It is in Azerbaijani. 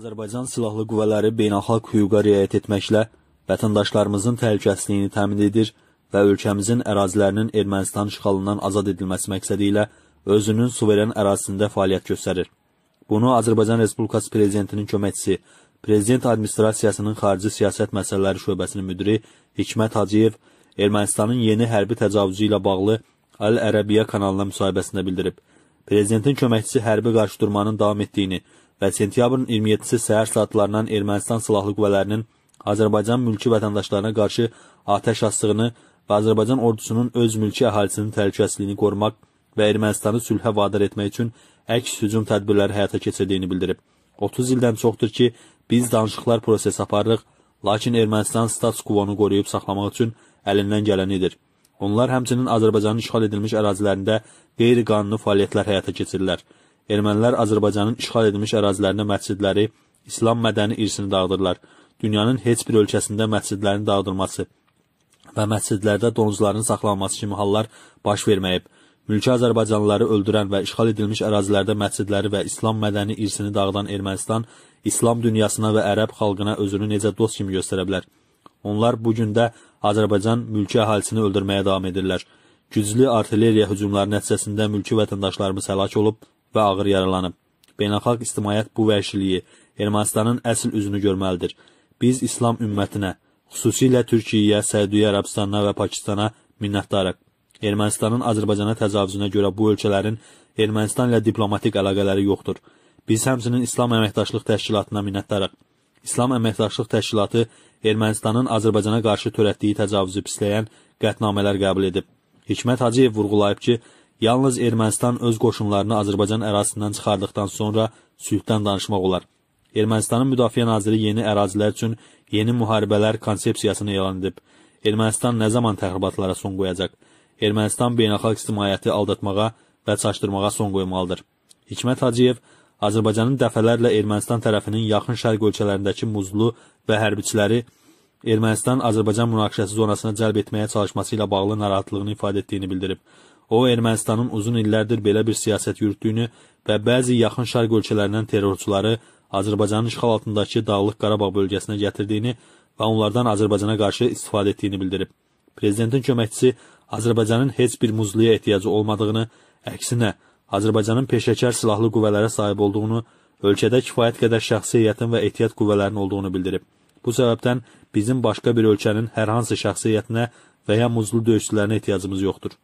Azərbaycan Silahlı Qüvvələri beynəlxalq hüquqa riayət etməklə vətəndaşlarımızın təhlükəsizliyini təmin edir və ölkəmizin ərazilərinin Ermənistan işğalından azad edilməsi məqsədi ilə özünün suveren ərazisində fəaliyyət göstərir. Bunu Azərbaycan Respublikası Prezidentinin köməkçisi, Prezident Administrasiyasının Xarici Siyasət Məsələləri Şöbəsinin müdiri Hikmət Hacıyev Ermənistanın yeni hərbi təcavüzü ilə bağlı Əl-Ərəbiyyə kanalına müsahibəsində bildirib. Prezidentin köməkçisi hərbi qarşıdurmanın davam etdiyini və sentyabrın 27-si səhər saatlarından Ermənistan silahlı qüvvələrinin Azərbaycan mülki vətəndaşlarına qarşı atəş açdığını və Azərbaycan ordusunun öz mülki əhalisinin təhlükəsizliyini qorumaq və Ermənistanı sülhə vadar etmək üçün əks hücum tədbirləri həyata keçirdiyini bildirib. 30 ildən çoxdur ki, biz danışıqlar prosesi aparırıq, lakin Ermənistan status quo-nu qoruyub saxlamaq üçün əlindən gələni edir. Onlar həmçinin Azərbaycanın işğal edilmiş ərazilərində qeyri-qanuni fəaliyyətlər həyata keçirirlər. Ermənilər Azərbaycanın işğal edilmiş ərazilərində məscidləri, İslam mədəni irsini dağıdırlar. Dünyanın heç bir ölkəsində məscidlərin dağıdılması və məscidlərdə donuzların saxlanması kimi hallar baş verməyib. Mülki Azərbaycanlıları öldürən və işğal edilmiş ərazilərdə məscidləri və İslam mədəni irsini dağıdan Ermənistan İslam dünyasına və ərəb xalqına özünü necə dost kimi göstərə bilər? Onlar bu gün də Azərbaycan mülki əhalisini öldürməyə davam edirlər. Güclü artilleriya hücumları nəticəsində mülki vətəndaşlarımız həlak olub, və ağır yaralanıb. Beynəlxalq ictimaiyyət bu vəhşiliyi, Ermənistanın əsl üzünü görməlidir. Biz İslam ümmətinə, xüsusilə Türkiyəyə, Səudiyyə Ərəbistanına və Pakistana minnətdarıq. Ermənistanın Azərbaycana təcavüzünə görə bu ölkələrin Ermənistan ilə diplomatik əlaqələri yoxdur. Biz həmçinin İslam Əməkdaşlıq Təşkilatına minnətdarıq. İslam Əməkdaşlıq Təşkilatı Ermənistanın Azərbaycana qarşı törətdiyi təcavüzü pisləyən qətnamələr qəbul edib. Hikmət Hacıyev vurğulayıb ki, Yalnız Ermənistan öz qoşunlarını Azərbaycan ərazisindən çıxardıqdan sonra sülhdən danışmaq olar. Ermənistanın Müdafiə naziri yeni ərazilər üçün yeni müharibələr konsepsiyasını elan edib. Ermənistan nə zaman təxribatlara son qoyacaq? Ermənistan beynəlxalq ictimaiyyəti aldatmağa və çaşdırmağa son qoymalıdır. Hikmət Hacıyev Azərbaycanın dəfələrlə Ermənistan tərəfinin yaxın şərq ölkələrindəki muzlu və hərbiçiləri Ermənistan-Azərbaycan münaqişəsi zonasına cəlb etməyə çalışması ilə bağlı narahatlığını ifadə etdiyini bildirib. O, Ermənistanın uzun illərdir belə bir siyasət yürütdüyünü və bəzi yaxın şərq ölkələrindən terrorçuları Azərbaycanın işğal altındakı Dağlıq Qarabağ bölgəsinə gətirdiyini və onlardan Azərbaycana qarşı istifadə etdiyini bildirib. Prezidentin köməkçisi Azərbaycanın heç bir muzluya ehtiyacı olmadığını, əksinə Azərbaycanın peşəkar silahlı qüvvələrə sahib olduğunu, ölkədə kifayət qədər şəxsi heyətin və ehtiyat qüvvələrinin olduğunu bildirib. Bu səbəbdən bizim başqa bir ölkənin hər hansı şəxsi heyətinə və ya muzlu döyüşçülərinə ehtiyacımız yoxdur.